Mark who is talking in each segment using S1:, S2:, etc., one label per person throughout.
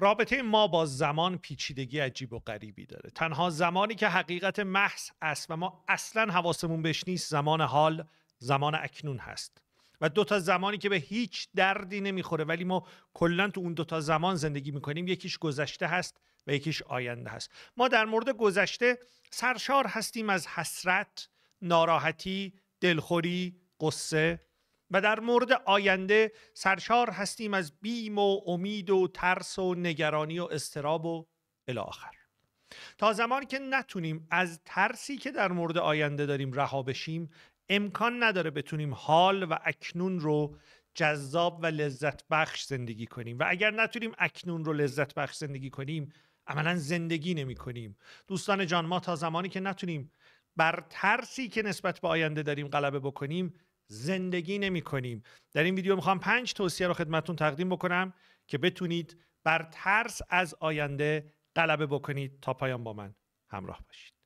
S1: رابطه ما با زمان پیچیدگی عجیب و غریبی داره تنها زمانی که حقیقت محض است و ما اصلا حواسمون بهش نیست زمان حال زمان اکنون هست و دو تا زمانی که به هیچ دردی نمیخوره ولی ما کلا تو اون دو تا زمان زندگی میکنیم یکیش گذشته هست و یکیش آینده هست ما در مورد گذشته سرشار هستیم از حسرت ناراحتی دلخوری قصه و در مورد آینده سرشار هستیم از بیم و امید و ترس و نگرانی و استراب و آخر تا زمانی که نتونیم از ترسی که در مورد آینده داریم رها بشیم امکان نداره بتونیم حال و اکنون رو جذاب و لذت بخش زندگی کنیم و اگر نتونیم اکنون رو لذت بخش زندگی کنیم عملا زندگی نمی کنیم دوستان جان ما تا زمانی که نتونیم بر ترسی که نسبت به آینده داریم غلبه بکنیم زندگی نمی کنیم در این ویدیو میخوام پنج توصیه رو خدمتون تقدیم بکنم که بتونید بر ترس از آینده غلبه بکنید تا پایان با من همراه باشید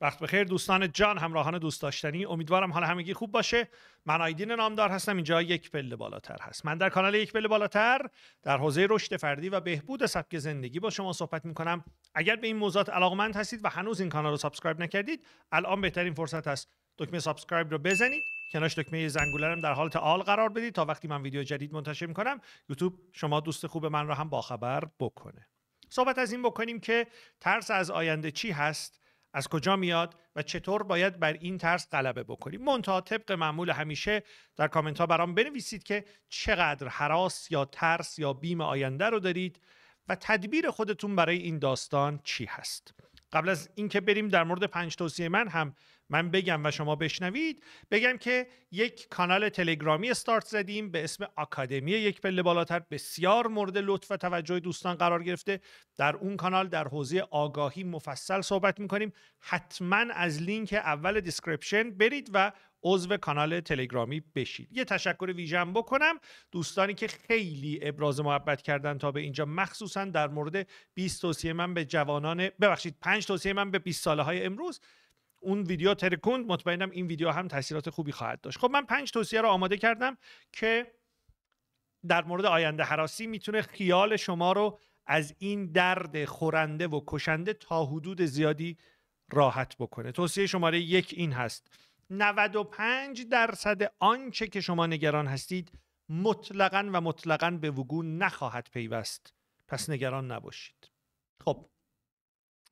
S1: وقت بخیر دوستان جان همراهان دوست داشتنی امیدوارم حال همگی خوب باشه من آیدین نامدار هستم اینجا یک پله بالاتر هست من در کانال یک پله بالاتر در حوزه رشد فردی و بهبود سبک زندگی با شما صحبت می کنم اگر به این موضوعات علاقمند هستید و هنوز این کانال رو سابسکرایب نکردید الان بهترین فرصت هست دکمه سابسکرایب رو بزنید کنارش دکمه زنگوله هم در حالت آل قرار بدید تا وقتی من ویدیو جدید منتشر کنم یوتیوب شما دوست خوب من را هم باخبر بکنه صحبت از این بکنیم که ترس از آینده چی هست از کجا میاد و چطور باید بر این ترس غلبه بکنیم منتها طبق معمول همیشه در کامنت ها برام بنویسید که چقدر حراس یا ترس یا بیم آینده رو دارید و تدبیر خودتون برای این داستان چی هست قبل از اینکه بریم در مورد پنج توصیه من هم من بگم و شما بشنوید بگم که یک کانال تلگرامی استارت زدیم به اسم آکادمی یک پله بالاتر بسیار مورد لطف و توجه دوستان قرار گرفته در اون کانال در حوزه آگاهی مفصل صحبت میکنیم حتما از لینک اول دیسکریپشن برید و عضو کانال تلگرامی بشید یه تشکر ویژم بکنم دوستانی که خیلی ابراز محبت کردن تا به اینجا مخصوصا در مورد 20 توصیه من به جوانان ببخشید 5 توصیه من به 20 ساله های امروز اون ویدیو ترکوند مطمئنم این ویدیو هم تاثیرات خوبی خواهد داشت خب من 5 توصیه رو آماده کردم که در مورد آینده حراسی میتونه خیال شما رو از این درد خورنده و کشنده تا حدود زیادی راحت بکنه توصیه شماره یک این هست 95 درصد آنچه که شما نگران هستید مطلقا و مطلقا به وقوع نخواهد پیوست پس نگران نباشید خب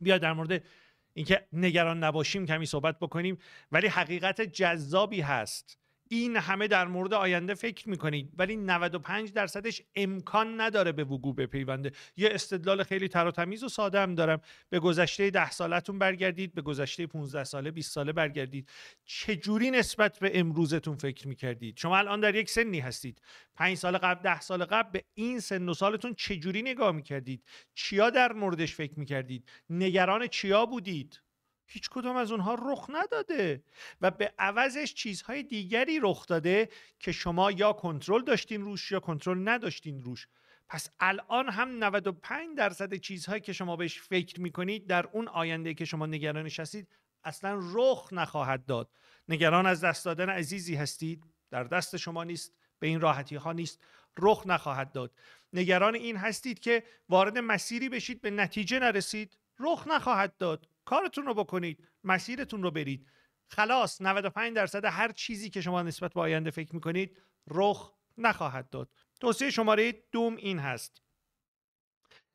S1: بیا در مورد اینکه نگران نباشیم کمی صحبت بکنیم ولی حقیقت جذابی هست این همه در مورد آینده فکر میکنید ولی 95 درصدش امکان نداره به وقوع بپیونده یه استدلال خیلی تر و تمیز و ساده هم دارم به گذشته 10 سالتون برگردید به گذشته 15 ساله 20 ساله برگردید چه جوری نسبت به امروزتون فکر میکردید شما الان در یک سنی هستید 5 سال قبل 10 سال قبل به این سن و سالتون جوری نگاه میکردید چیا در موردش فکر میکردید نگران چیا بودید هیچ کدوم از اونها رخ نداده و به عوضش چیزهای دیگری رخ داده که شما یا کنترل داشتین روش یا کنترل نداشتین روش پس الان هم 95 درصد چیزهایی که شما بهش فکر میکنید در اون آینده که شما نگرانش هستید اصلا رخ نخواهد داد نگران از دست دادن عزیزی هستید در دست شما نیست به این راحتی ها نیست رخ نخواهد داد نگران این هستید که وارد مسیری بشید به نتیجه نرسید رخ نخواهد داد کارتون رو بکنید مسیرتون رو برید خلاص 95 درصد هر چیزی که شما نسبت به آینده فکر میکنید رخ نخواهد داد توصیه شماره دوم این هست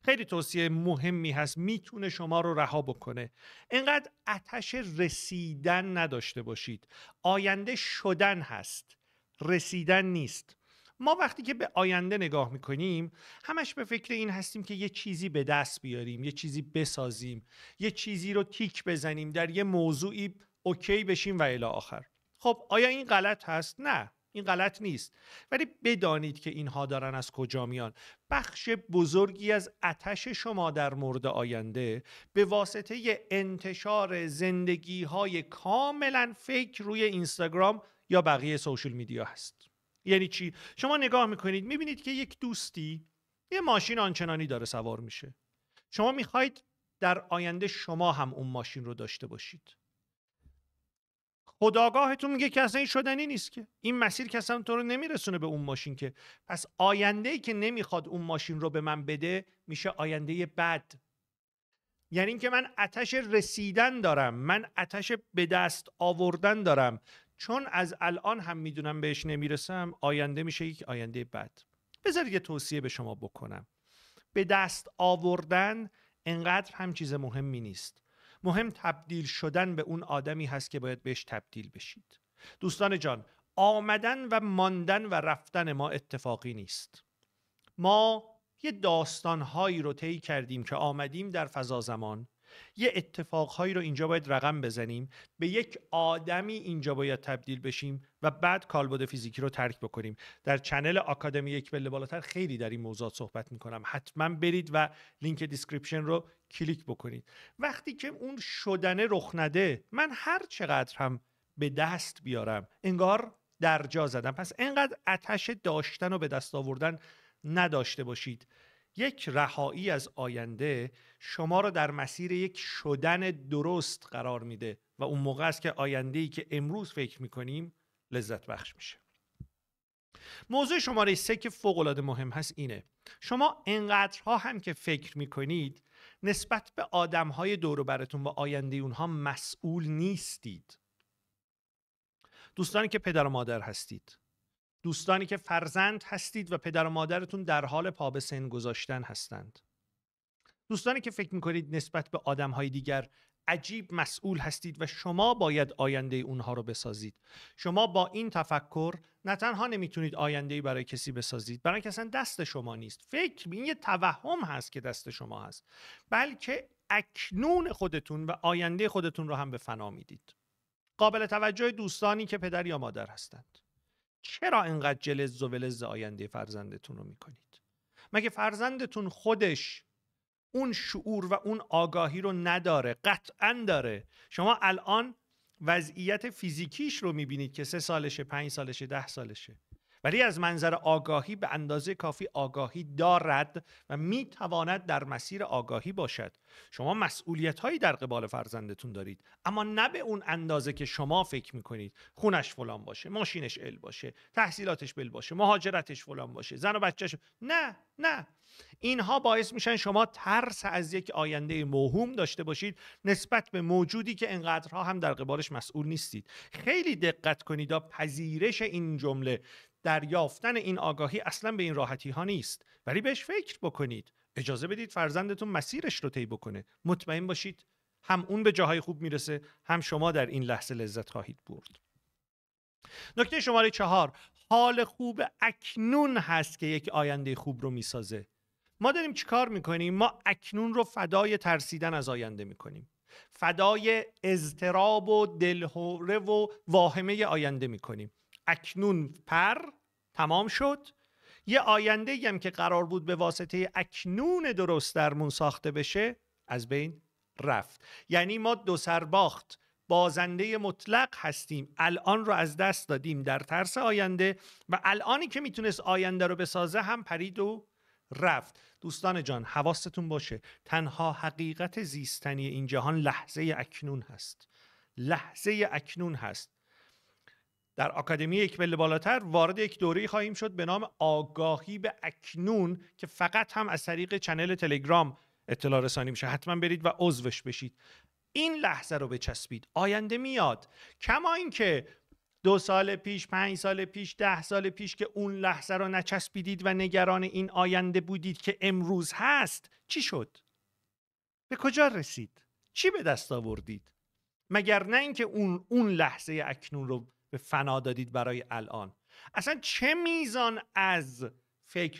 S1: خیلی توصیه مهمی هست میتونه شما رو رها بکنه اینقدر اتش رسیدن نداشته باشید آینده شدن هست رسیدن نیست ما وقتی که به آینده نگاه میکنیم همش به فکر این هستیم که یه چیزی به دست بیاریم یه چیزی بسازیم یه چیزی رو تیک بزنیم در یه موضوعی اوکی بشیم و الی آخر خب آیا این غلط هست نه این غلط نیست ولی بدانید که اینها دارن از کجا میان بخش بزرگی از اتش شما در مورد آینده به واسطه انتشار زندگی های کاملا فیک روی اینستاگرام یا بقیه سوشل میدیا هست یعنی چی شما نگاه میکنید میبینید که یک دوستی یه ماشین آنچنانی داره سوار میشه شما میخواید در آینده شما هم اون ماشین رو داشته باشید خداگاهتون میگه که اصلا این شدنی نیست که این مسیر که اصلا تو رو نمیرسونه به اون ماشین که پس آینده ای که نمیخواد اون ماشین رو به من بده میشه آینده بد یعنی اینکه من اتش رسیدن دارم من اتش به دست آوردن دارم چون از الان هم میدونم بهش نمیرسم آینده میشه یک آینده بد بذار یه توصیه به شما بکنم به دست آوردن انقدر هم چیز مهمی نیست مهم تبدیل شدن به اون آدمی هست که باید بهش تبدیل بشید دوستان جان آمدن و ماندن و رفتن ما اتفاقی نیست ما یه داستانهایی رو طی کردیم که آمدیم در فضا زمان یه اتفاقهایی رو اینجا باید رقم بزنیم به یک آدمی اینجا باید تبدیل بشیم و بعد کالبد فیزیکی رو ترک بکنیم در چنل آکادمی یک پله بالاتر خیلی در این موضوعات صحبت میکنم حتما برید و لینک دیسکریپشن رو کلیک بکنید وقتی که اون شدنه رخ نده من هر چقدر هم به دست بیارم انگار درجا زدم پس انقدر اتش داشتن و به دست آوردن نداشته باشید یک رهایی از آینده شما را در مسیر یک شدن درست قرار میده و اون موقع است که آینده ای که امروز فکر میکنیم لذت بخش میشه موضوع شماره سه که فوقالعاده مهم هست اینه شما انقدرها هم که فکر میکنید نسبت به آدمهای دور براتون و آینده اونها مسئول نیستید دوستانی که پدر و مادر هستید دوستانی که فرزند هستید و پدر و مادرتون در حال پا به سن گذاشتن هستند دوستانی که فکر میکنید نسبت به آدمهای دیگر عجیب مسئول هستید و شما باید آینده اونها رو بسازید شما با این تفکر نه تنها نمیتونید آینده برای کسی بسازید برای اصلا دست شما نیست فکر این یه توهم هست که دست شما هست بلکه اکنون خودتون و آینده خودتون رو هم به فنا میدید قابل توجه دوستانی که پدر یا مادر هستند چرا اینقدر جلز و ولز آینده فرزندتون رو میکنید مگه فرزندتون خودش اون شعور و اون آگاهی رو نداره قطعا داره شما الان وضعیت فیزیکیش رو میبینید که سه سالشه پنج سالشه ده سالشه ولی از منظر آگاهی به اندازه کافی آگاهی دارد و میتواند در مسیر آگاهی باشد شما مسئولیت هایی در قبال فرزندتون دارید اما نه به اون اندازه که شما فکر میکنید خونش فلان باشه ماشینش ال باشه تحصیلاتش بل باشه مهاجرتش فلان باشه زن و بچهش نه نه اینها باعث میشن شما ترس از یک آینده موهوم داشته باشید نسبت به موجودی که انقدرها هم در قبالش مسئول نیستید خیلی دقت کنید پذیرش این جمله دریافتن این آگاهی اصلا به این راحتی ها نیست ولی بهش فکر بکنید اجازه بدید فرزندتون مسیرش رو طی بکنه مطمئن باشید هم اون به جاهای خوب میرسه هم شما در این لحظه لذت خواهید برد نکته شماره چهار حال خوب اکنون هست که یک آینده خوب رو میسازه ما داریم چیکار میکنیم ما اکنون رو فدای ترسیدن از آینده میکنیم فدای اضطراب و دلهوره و واهمه آینده میکنیم اکنون پر تمام شد یه آینده هم که قرار بود به واسطه اکنون درست درمون ساخته بشه از بین رفت یعنی ما دو سرباخت بازنده مطلق هستیم الان رو از دست دادیم در ترس آینده و الانی که میتونست آینده رو بسازه هم پرید و رفت دوستان جان حواستون باشه تنها حقیقت زیستنی این جهان لحظه اکنون هست لحظه اکنون هست در آکادمی یک بل بالاتر وارد یک دوره خواهیم شد به نام آگاهی به اکنون که فقط هم از طریق چنل تلگرام اطلاع رسانی میشه حتما برید و عضوش بشید این لحظه رو بچسبید آینده میاد کما اینکه دو سال پیش، پنج سال پیش، ده سال پیش که اون لحظه رو نچسبیدید و نگران این آینده بودید که امروز هست چی شد؟ به کجا رسید؟ چی به دست آوردید؟ مگر نه اینکه اون اون لحظه اکنون رو به فنا دادید برای الان اصلا چه میزان از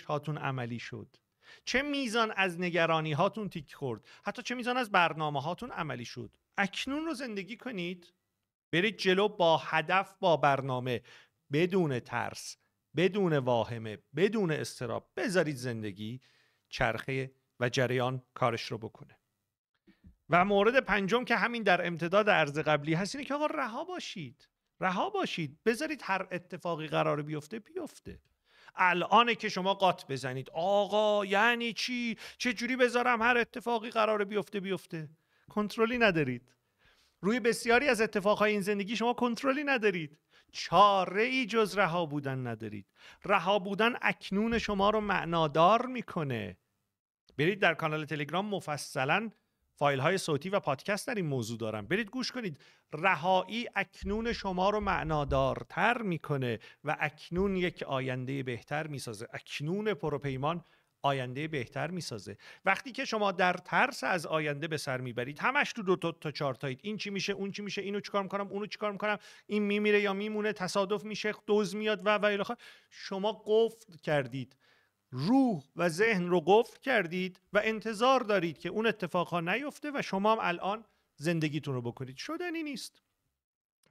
S1: هاتون عملی شد چه میزان از نگرانی هاتون تیک خورد حتی چه میزان از برنامه هاتون عملی شد اکنون رو زندگی کنید برید جلو با هدف با برنامه بدون ترس بدون واهمه بدون استراب بذارید زندگی چرخه و جریان کارش رو بکنه و مورد پنجم که همین در امتداد عرض قبلی هست اینه که آقا رها باشید رها باشید بذارید هر اتفاقی قرار بیفته بیفته الان که شما قات بزنید آقا یعنی چی چه جوری بذارم هر اتفاقی قرار بیفته بیفته کنترلی ندارید روی بسیاری از اتفاقهای این زندگی شما کنترلی ندارید چاره ای جز رها بودن ندارید رها بودن اکنون شما رو معنادار میکنه برید در کانال تلگرام مفصلا فایل های صوتی و پادکست در این موضوع دارم برید گوش کنید رهایی اکنون شما رو معنادارتر میکنه و اکنون یک آینده بهتر میسازه اکنون پروپیمان آینده بهتر میسازه وقتی که شما در ترس از آینده به سر میبرید همش تو دو تا, تا چهار تایید این چی میشه اون چی میشه اینو چیکار میکنم اونو چیکار میکنم این میمیره یا میمونه تصادف میشه دوز میاد و و شما قفل کردید روح و ذهن رو قفل کردید و انتظار دارید که اون اتفاقها نیفته و شما هم الان زندگیتون رو بکنید شدنی نیست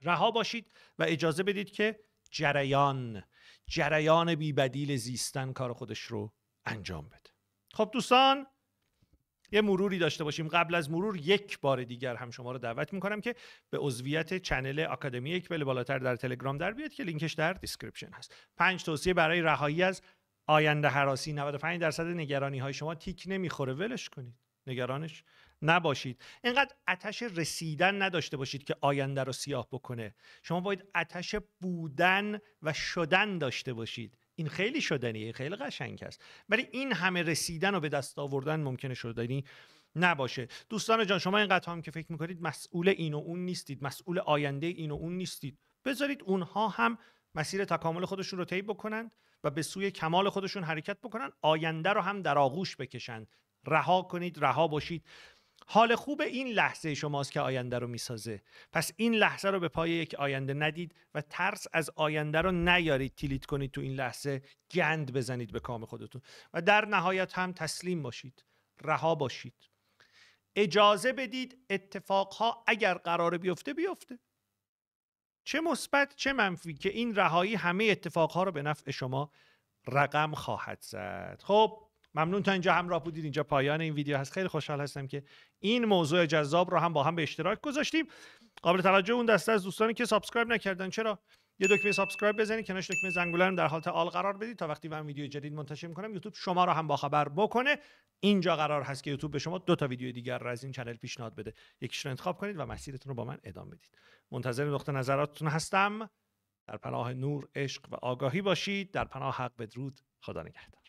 S1: رها باشید و اجازه بدید که جریان جریان بیبدیل زیستن کار خودش رو انجام بده خب دوستان یه مروری داشته باشیم قبل از مرور یک بار دیگر هم شما رو دعوت میکنم که به عضویت چنل آکادمی یک بله بالاتر در تلگرام در بیاد که لینکش در دیسکریپشن هست پنج توصیه برای رهایی از آینده حراسی 95 درصد نگرانی های شما تیک نمیخوره ولش کنید نگرانش نباشید اینقدر اتش رسیدن نداشته باشید که آینده رو سیاه بکنه شما باید اتش بودن و شدن داشته باشید این خیلی شدنیه خیلی قشنگ است ولی این همه رسیدن و به دست آوردن ممکنه شدنی نباشه دوستان جان شما اینقدر هم که فکر میکنید مسئول این و اون نیستید مسئول آینده این و اون نیستید بذارید اونها هم مسیر تکامل خودشون رو طی بکنن و به سوی کمال خودشون حرکت بکنن آینده رو هم در آغوش بکشند رها کنید رها باشید حال خوب این لحظه شماست که آینده رو میسازه پس این لحظه رو به پای یک آینده ندید و ترس از آینده رو نیارید تیلیت کنید تو این لحظه گند بزنید به کام خودتون و در نهایت هم تسلیم باشید رها باشید اجازه بدید اتفاقها اگر قرار بیفته بیفته چه مثبت چه منفی که این رهایی همه اتفاقها رو به نفع شما رقم خواهد زد خب ممنون تا اینجا همراه بودید اینجا پایان این ویدیو هست خیلی خوشحال هستم که این موضوع جذاب رو هم با هم به اشتراک گذاشتیم قابل توجه اون دسته از دوستانی که سابسکرایب نکردن چرا یه دکمه سابسکرایب بزنید کنارش دکمه زنگوله رو در حالت آل قرار بدید تا وقتی من ویدیو جدید منتشر میکنم یوتیوب شما رو هم باخبر بکنه اینجا قرار هست که یوتیوب به شما دو تا ویدیو دیگر را از این چنل پیشنهاد بده یکیش رو انتخاب کنید و مسیرتون رو با من ادامه بدید منتظر نقطه نظراتتون هستم در پناه نور عشق و آگاهی باشید در پناه حق بدرود خدا نگهدار